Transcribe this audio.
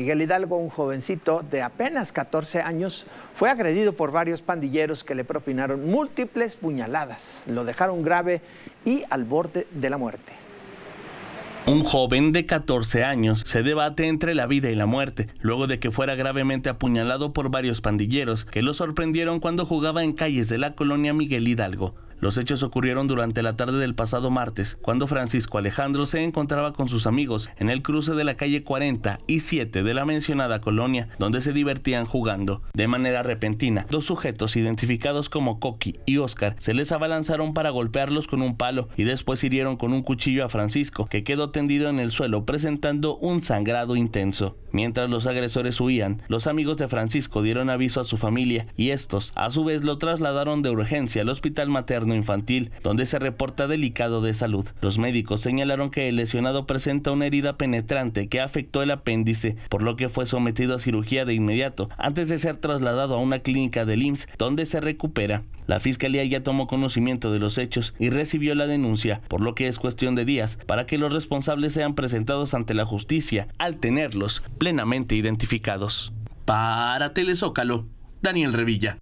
Miguel Hidalgo, un jovencito de apenas 14 años, fue agredido por varios pandilleros que le propinaron múltiples puñaladas. Lo dejaron grave y al borde de la muerte. Un joven de 14 años se debate entre la vida y la muerte, luego de que fuera gravemente apuñalado por varios pandilleros que lo sorprendieron cuando jugaba en calles de la colonia Miguel Hidalgo. Los hechos ocurrieron durante la tarde del pasado martes, cuando Francisco Alejandro se encontraba con sus amigos en el cruce de la calle 40 y 7 de la mencionada colonia, donde se divertían jugando. De manera repentina, dos sujetos identificados como Coqui y Oscar se les abalanzaron para golpearlos con un palo y después hirieron con un cuchillo a Francisco, que quedó tendido en el suelo presentando un sangrado intenso. Mientras los agresores huían, los amigos de Francisco dieron aviso a su familia y estos, a su vez, lo trasladaron de urgencia al hospital materno infantil, donde se reporta delicado de salud. Los médicos señalaron que el lesionado presenta una herida penetrante que afectó el apéndice, por lo que fue sometido a cirugía de inmediato, antes de ser trasladado a una clínica del IMSS, donde se recupera. La fiscalía ya tomó conocimiento de los hechos y recibió la denuncia, por lo que es cuestión de días para que los responsables sean presentados ante la justicia, al tenerlos plenamente identificados. Para Telezócalo, Daniel Revilla.